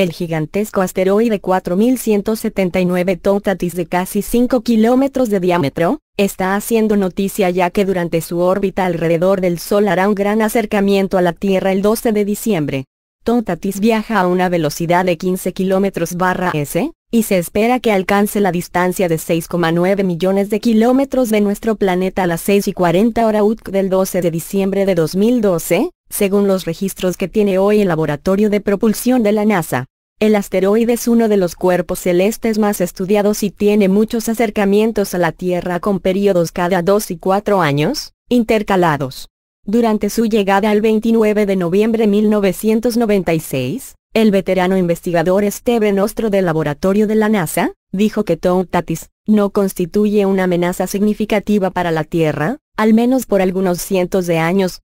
El gigantesco asteroide 4179 Totatis de casi 5 kilómetros de diámetro, está haciendo noticia ya que durante su órbita alrededor del Sol hará un gran acercamiento a la Tierra el 12 de diciembre. Totatis viaja a una velocidad de 15 kilómetros barra S, y se espera que alcance la distancia de 6,9 millones de kilómetros de nuestro planeta a las 6 y 40 hora UTC del 12 de diciembre de 2012, según los registros que tiene hoy el Laboratorio de Propulsión de la NASA. El asteroide es uno de los cuerpos celestes más estudiados y tiene muchos acercamientos a la Tierra con periodos cada dos y cuatro años, intercalados. Durante su llegada el 29 de noviembre de 1996, el veterano investigador Steven Ostro del laboratorio de la NASA, dijo que Tatis, no constituye una amenaza significativa para la Tierra, al menos por algunos cientos de años,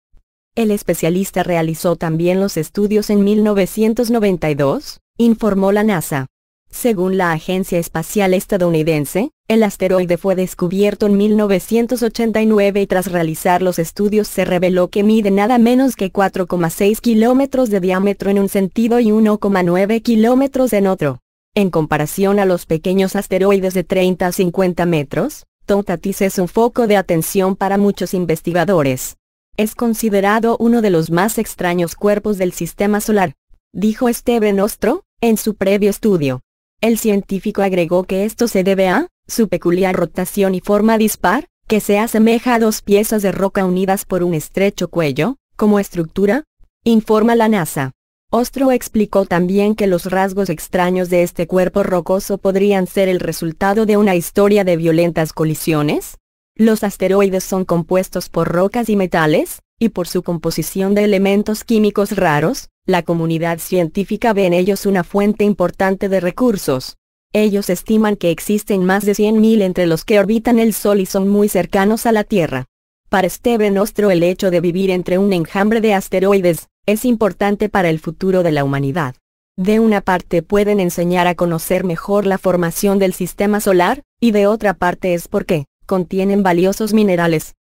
el especialista realizó también los estudios en 1992, informó la NASA. Según la Agencia Espacial Estadounidense, el asteroide fue descubierto en 1989 y tras realizar los estudios se reveló que mide nada menos que 4,6 kilómetros de diámetro en un sentido y 1,9 kilómetros en otro. En comparación a los pequeños asteroides de 30 a 50 metros, Tontatis es un foco de atención para muchos investigadores. Es considerado uno de los más extraños cuerpos del sistema solar, dijo Steven Ostro, en su previo estudio. El científico agregó que esto se debe a, su peculiar rotación y forma dispar, que se asemeja a dos piezas de roca unidas por un estrecho cuello, como estructura, informa la NASA. Ostro explicó también que los rasgos extraños de este cuerpo rocoso podrían ser el resultado de una historia de violentas colisiones, los asteroides son compuestos por rocas y metales, y por su composición de elementos químicos raros, la comunidad científica ve en ellos una fuente importante de recursos. Ellos estiman que existen más de 100.000 entre los que orbitan el Sol y son muy cercanos a la Tierra. Para Steven Ostro el hecho de vivir entre un enjambre de asteroides, es importante para el futuro de la humanidad. De una parte pueden enseñar a conocer mejor la formación del sistema solar, y de otra parte es porque, contienen valiosos minerales.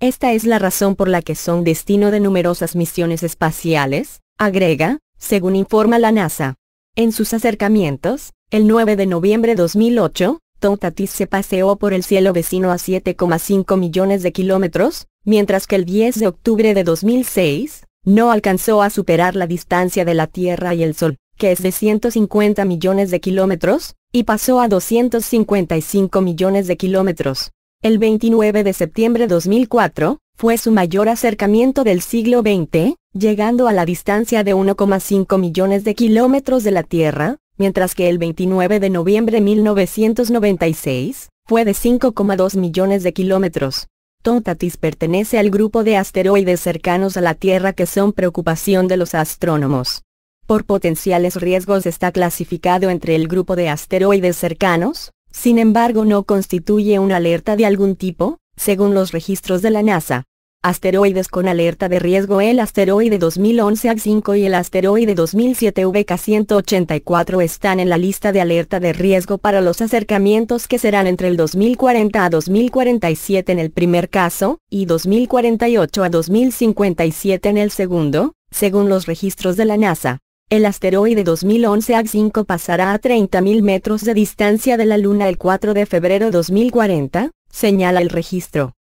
Esta es la razón por la que son destino de numerosas misiones espaciales, agrega, según informa la NASA. En sus acercamientos, el 9 de noviembre de 2008, Tontatis se paseó por el cielo vecino a 7,5 millones de kilómetros, mientras que el 10 de octubre de 2006, no alcanzó a superar la distancia de la Tierra y el Sol, que es de 150 millones de kilómetros, y pasó a 255 millones de kilómetros. El 29 de septiembre 2004, fue su mayor acercamiento del siglo XX, llegando a la distancia de 1,5 millones de kilómetros de la Tierra, mientras que el 29 de noviembre 1996, fue de 5,2 millones de kilómetros. Tontatis pertenece al grupo de asteroides cercanos a la Tierra que son preocupación de los astrónomos. Por potenciales riesgos está clasificado entre el grupo de asteroides cercanos, sin embargo no constituye una alerta de algún tipo, según los registros de la NASA. Asteroides con alerta de riesgo El asteroide 2011 ax 5 y el asteroide 2007 VK184 están en la lista de alerta de riesgo para los acercamientos que serán entre el 2040 a 2047 en el primer caso, y 2048 a 2057 en el segundo, según los registros de la NASA. El asteroide 2011 ag 5 pasará a 30.000 metros de distancia de la Luna el 4 de febrero 2040, señala el registro.